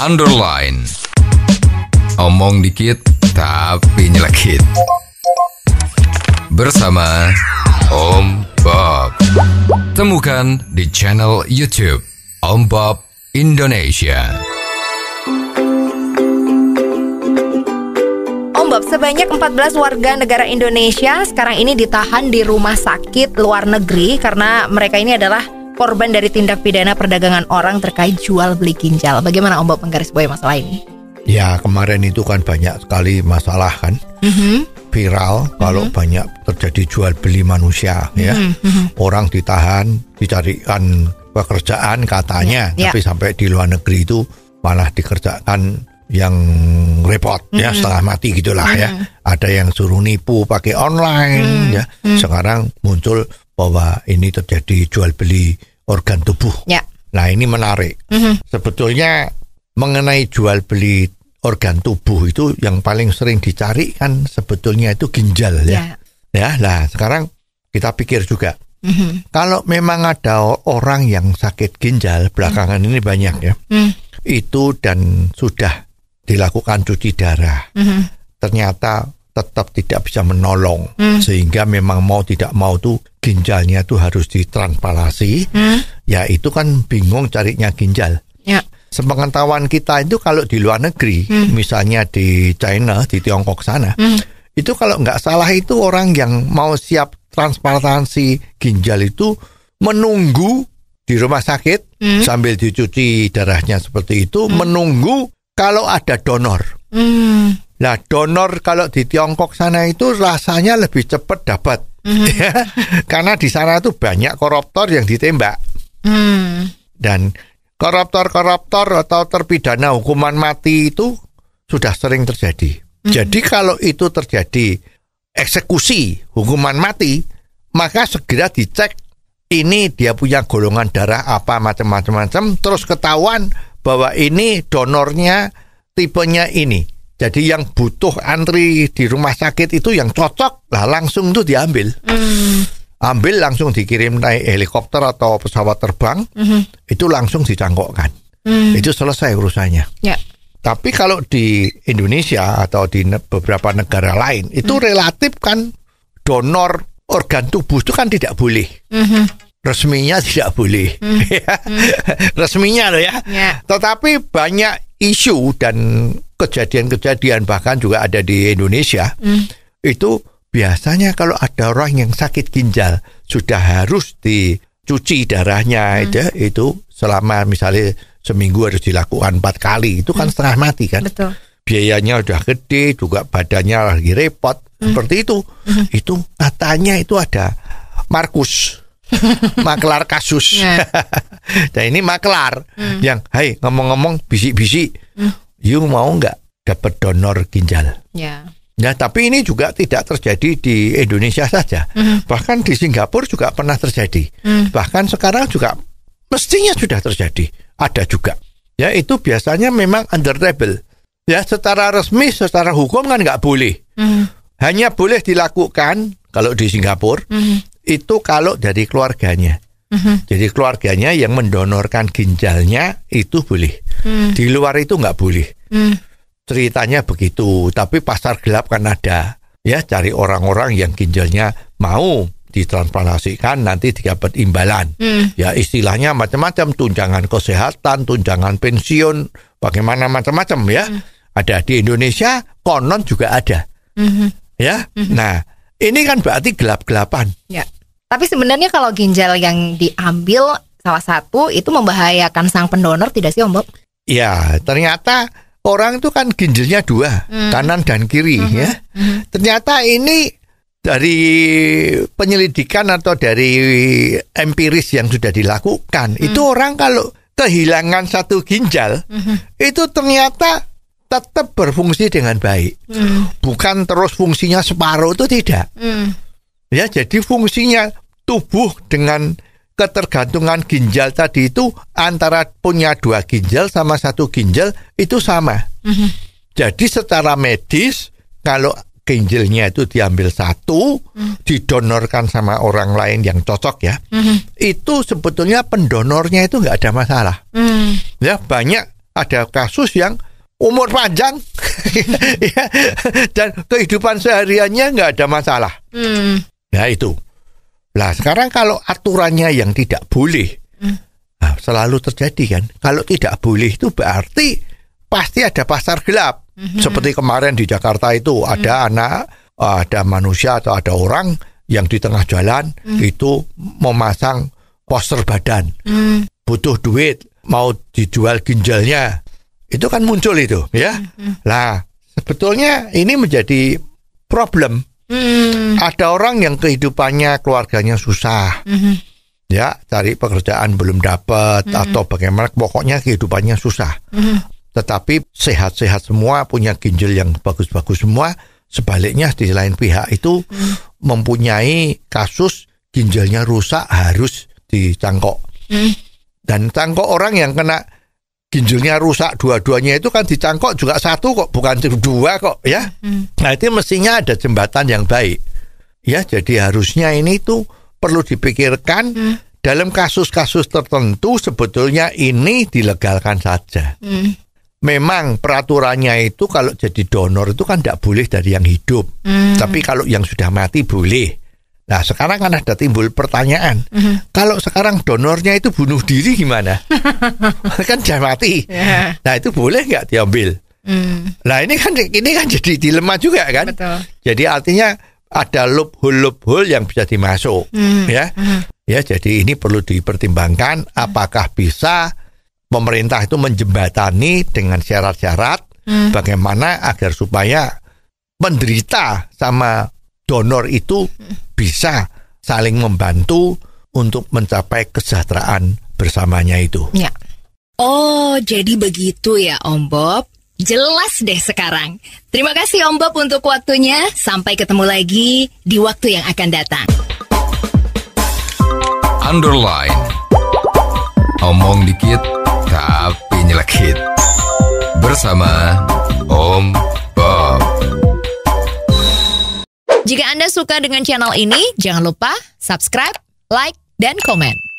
underline. Omong dikit tapi nyelekit. Bersama Om Bob. Temukan di channel YouTube Om Bob Indonesia. Bob, sebanyak 14 warga negara Indonesia sekarang ini ditahan di rumah sakit luar negeri karena mereka ini adalah korban dari tindak pidana perdagangan orang terkait jual beli ginjal. Bagaimana Om Bob menggarisbawahi masalah ini? Ya kemarin itu kan banyak sekali masalah kan mm-hmm. viral kalau mm-hmm. banyak terjadi jual beli manusia ya. mm-hmm. ya mm-hmm. orang ditahan dicarikan pekerjaan katanya yeah. Ya. tapi yeah. sampai di luar negeri itu malah dikerjakan yang repot ya. mm-hmm. ya setengah mati gitulah mm-hmm. ya ada yang suruh nipu pakai online mm-hmm. ya mm-hmm. sekarang muncul bahwa ini terjadi jual beli organ tubuh. Ya. Nah ini menarik. Mm-hmm. Sebetulnya mengenai jual beli organ tubuh itu yang paling sering dicari kan sebetulnya itu ginjal ya. Ya, ya lah sekarang kita pikir juga mm-hmm. kalau memang ada orang yang sakit ginjal belakangan mm-hmm. ini banyak ya, mm-hmm. itu dan sudah dilakukan cuci darah, mm-hmm. ternyata tetap tidak bisa menolong mm-hmm. sehingga memang mau tidak mau tuh ginjalnya itu harus ditransplantasi, hmm. ya itu kan bingung carinya ginjal. Ya. Sepengetahuan kita itu kalau di luar negeri, hmm. misalnya di China, di Tiongkok sana, hmm. itu kalau nggak salah itu orang yang mau siap transplantasi ginjal itu menunggu di rumah sakit hmm. sambil dicuci darahnya seperti itu hmm. menunggu kalau ada donor. Hmm. Nah donor kalau di Tiongkok sana itu rasanya lebih cepat dapat Mm-hmm. Ya, karena di sana tuh banyak koruptor yang ditembak. Mm. Dan koruptor-koruptor atau terpidana hukuman mati itu sudah sering terjadi. Mm. Jadi kalau itu terjadi eksekusi hukuman mati, maka segera dicek ini dia punya golongan darah apa macam macam-macam terus ketahuan bahwa ini donornya tipenya ini jadi yang butuh antri di rumah sakit itu yang cocok lah langsung tuh diambil. Mm. Ambil langsung dikirim naik helikopter atau pesawat terbang, mm -hmm. itu langsung dicangkokkan. Mm. Itu selesai urusannya. Yeah. Tapi kalau di Indonesia atau di ne beberapa negara lain itu mm. relatif kan donor organ tubuh itu kan tidak boleh. Mm -hmm. Resminya tidak boleh. -hmm. hmm. Resminya loh ya. Yeah. Tetapi banyak isu dan kejadian-kejadian bahkan juga ada di Indonesia mm. itu biasanya kalau ada orang yang sakit ginjal sudah harus dicuci darahnya mm. itu itu selama misalnya seminggu harus dilakukan empat kali itu kan mm. setengah mati kan Betul. biayanya udah gede juga badannya lagi repot mm. seperti itu mm. itu katanya itu ada Markus maklar kasus yeah. dan ini maklar mm. yang hai hey, ngomong-ngomong bisik-bisik mm you mau nggak dapat donor ginjal? Ya. Nah, tapi ini juga tidak terjadi di Indonesia saja. Mm. Bahkan di Singapura juga pernah terjadi. Mm. Bahkan sekarang juga mestinya sudah terjadi. Ada juga. Ya, itu biasanya memang under table. Ya, secara resmi, secara hukum kan nggak boleh. Mm. Hanya boleh dilakukan kalau di Singapura mm. itu kalau dari keluarganya. Mm -hmm. Jadi keluarganya yang mendonorkan ginjalnya itu boleh. Hmm. Di luar itu nggak boleh. Hmm. Ceritanya begitu, tapi pasar gelap kan ada. Ya, cari orang-orang yang ginjalnya mau ditransplantasikan nanti dapat imbalan. Hmm. Ya istilahnya macam-macam tunjangan kesehatan, tunjangan pensiun, bagaimana macam-macam ya. Hmm. Ada di Indonesia konon juga ada. Hmm. Ya. Hmm. Nah, ini kan berarti gelap-gelapan. Ya. Tapi sebenarnya kalau ginjal yang diambil salah satu itu membahayakan sang pendonor tidak sih Om Bob? ya ternyata orang itu kan ginjalnya dua hmm. kanan dan kiri hmm. ya hmm. ternyata ini dari penyelidikan atau dari empiris yang sudah dilakukan hmm. itu orang kalau kehilangan satu ginjal hmm. itu ternyata tetap berfungsi dengan baik hmm. bukan terus fungsinya separuh itu tidak hmm. ya jadi fungsinya tubuh dengan ketergantungan ginjal tadi itu antara punya dua ginjal sama satu ginjal itu sama. Mm -hmm. Jadi secara medis kalau ginjalnya itu diambil satu, mm. didonorkan sama orang lain yang cocok ya. Mm. Itu sebetulnya pendonornya itu nggak ada masalah. Mm. Ya banyak ada kasus yang umur panjang ya, dan kehidupan sehariannya nggak ada masalah. Mm. Ya itu. Nah sekarang kalau aturannya yang tidak boleh hmm. nah, selalu terjadi kan. Kalau tidak boleh itu berarti pasti ada pasar gelap. Hmm. Seperti kemarin di Jakarta itu hmm. ada anak, ada manusia atau ada orang yang di tengah jalan hmm. itu memasang poster badan. Hmm. Butuh duit, mau dijual ginjalnya. Itu kan muncul itu, ya. Hmm. Lah, sebetulnya ini menjadi problem Hmm. Ada orang yang kehidupannya keluarganya susah. -hmm. Ya, cari pekerjaan belum dapat -hmm. atau bagaimana pokoknya kehidupannya susah. -hmm. Tetapi sehat-sehat semua, punya ginjal yang bagus-bagus semua. Sebaliknya di lain pihak itu hmm. mempunyai kasus ginjalnya rusak harus dicangkok. Hmm. Dan cangkok orang yang kena ginjalnya rusak dua-duanya itu kan dicangkok juga satu kok bukan dua kok ya hmm. nah itu mestinya ada jembatan yang baik ya jadi harusnya ini tuh perlu dipikirkan hmm. dalam kasus-kasus tertentu sebetulnya ini dilegalkan saja hmm. memang peraturannya itu kalau jadi donor itu kan tidak boleh dari yang hidup hmm. tapi kalau yang sudah mati boleh Nah sekarang kan ada timbul pertanyaan, mm -hmm. kalau sekarang donornya itu bunuh diri gimana? kan jangan mati. Yeah. Nah itu boleh nggak diambil? Mm. Nah ini kan ini kan jadi dilema juga kan. Betul. Jadi artinya ada loop loophole loophole yang bisa dimasuk, mm. ya. Mm. Ya jadi ini perlu dipertimbangkan mm. apakah bisa pemerintah itu menjembatani dengan syarat-syarat mm. bagaimana agar supaya menderita sama donor itu mm bisa saling membantu untuk mencapai kesejahteraan bersamanya itu. Ya. Oh, jadi begitu ya Om Bob. Jelas deh sekarang. Terima kasih Om Bob untuk waktunya. Sampai ketemu lagi di waktu yang akan datang. Underline. Omong dikit tapi nyelekit. Bersama Om Jika Anda suka dengan channel ini, jangan lupa subscribe, like, dan komen.